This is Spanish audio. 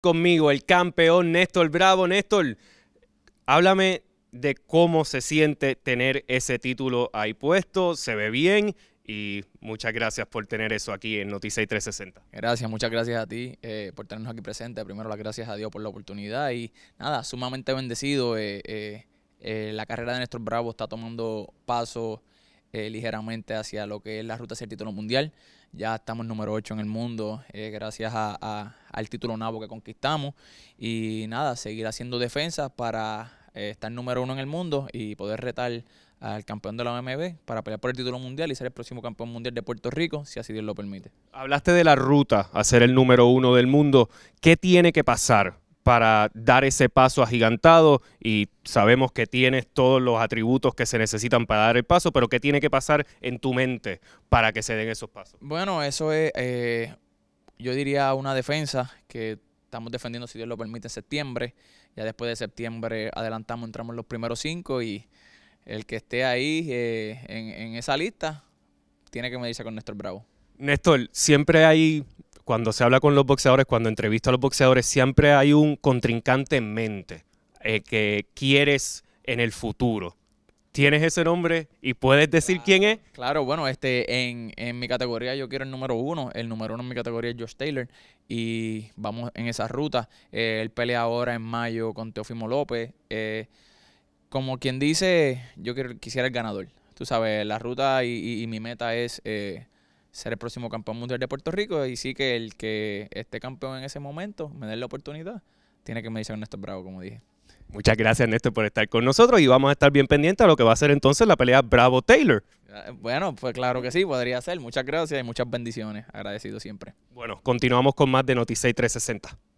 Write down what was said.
conmigo el campeón Néstor Bravo. Néstor, háblame de cómo se siente tener ese título ahí puesto, se ve bien y muchas gracias por tener eso aquí en Noticias 360. Gracias, muchas gracias a ti eh, por tenernos aquí presente. Primero las gracias a Dios por la oportunidad y nada, sumamente bendecido. Eh, eh, la carrera de Néstor Bravo está tomando paso. Eh, ligeramente hacia lo que es la ruta hacia el título mundial. Ya estamos número 8 en el mundo eh, gracias al título NAVO que conquistamos. Y nada, seguir haciendo defensa para eh, estar número uno en el mundo y poder retar al campeón de la OMB para pelear por el título mundial y ser el próximo campeón mundial de Puerto Rico, si así Dios lo permite. Hablaste de la ruta a ser el número uno del mundo. ¿Qué tiene que pasar para dar ese paso agigantado y sabemos que tienes todos los atributos que se necesitan para dar el paso, pero ¿qué tiene que pasar en tu mente para que se den esos pasos? Bueno, eso es, eh, yo diría, una defensa que estamos defendiendo, si Dios lo permite, en septiembre. Ya después de septiembre adelantamos, entramos los primeros cinco y el que esté ahí eh, en, en esa lista tiene que medirse con Néstor Bravo. Néstor, siempre hay cuando se habla con los boxeadores, cuando entrevisto a los boxeadores, siempre hay un contrincante en mente eh, que quieres en el futuro. ¿Tienes ese nombre y puedes decir quién es? Claro, bueno, este, en, mi categoría yo quiero el número uno. El número uno en mi categoría es Josh Taylor. Y vamos en esa ruta. Eh, él pelea ahora en mayo con Teofimo López. Eh, como quien dice, yo quisiera el ganador. Tú sabes, la ruta y, mi meta es ser el próximo campeón mundial de Puerto Rico y sí que el que esté campeón en ese momento me dé la oportunidad, tiene que medirse con Néstor Bravo, como dije. Muchas gracias, Néstor, por estar con nosotros y vamos a estar bien pendientes a lo que va a ser entonces la pelea Bravo-Taylor. Ah, bueno, pues claro que sí, podría ser. Muchas gracias y muchas bendiciones. Agradecido siempre. Bueno, continuamos con más de Noticias 360.